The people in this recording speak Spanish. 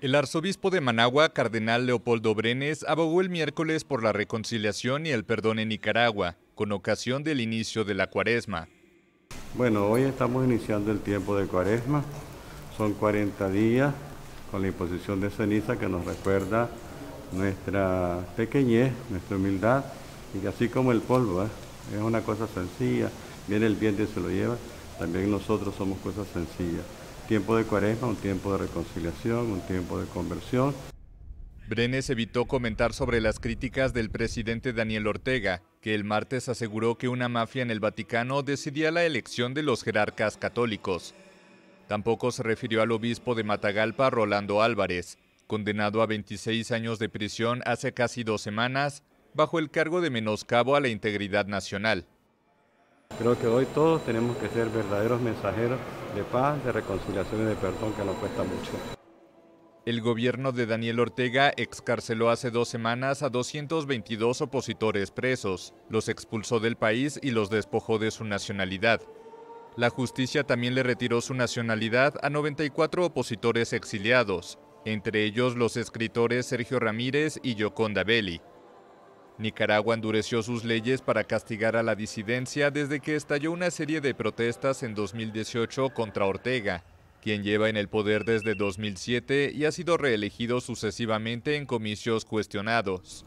El arzobispo de Managua, cardenal Leopoldo Brenes, abogó el miércoles por la reconciliación y el perdón en Nicaragua, con ocasión del inicio de la cuaresma. Bueno, hoy estamos iniciando el tiempo de cuaresma, son 40 días con la imposición de ceniza que nos recuerda nuestra pequeñez, nuestra humildad, y así como el polvo ¿eh? es una cosa sencilla, viene el viento y se lo lleva, también nosotros somos cosas sencillas tiempo de cuaresma, un tiempo de reconciliación, un tiempo de conversión. Brenes evitó comentar sobre las críticas del presidente Daniel Ortega, que el martes aseguró que una mafia en el Vaticano decidía la elección de los jerarcas católicos. Tampoco se refirió al obispo de Matagalpa, Rolando Álvarez, condenado a 26 años de prisión hace casi dos semanas, bajo el cargo de menoscabo a la integridad nacional. Creo que hoy todos tenemos que ser verdaderos mensajeros de paz, de reconciliación y de perdón que nos cuesta mucho. El gobierno de Daniel Ortega excarceló hace dos semanas a 222 opositores presos, los expulsó del país y los despojó de su nacionalidad. La justicia también le retiró su nacionalidad a 94 opositores exiliados, entre ellos los escritores Sergio Ramírez y Yoconda Belli. Nicaragua endureció sus leyes para castigar a la disidencia desde que estalló una serie de protestas en 2018 contra Ortega, quien lleva en el poder desde 2007 y ha sido reelegido sucesivamente en comicios cuestionados.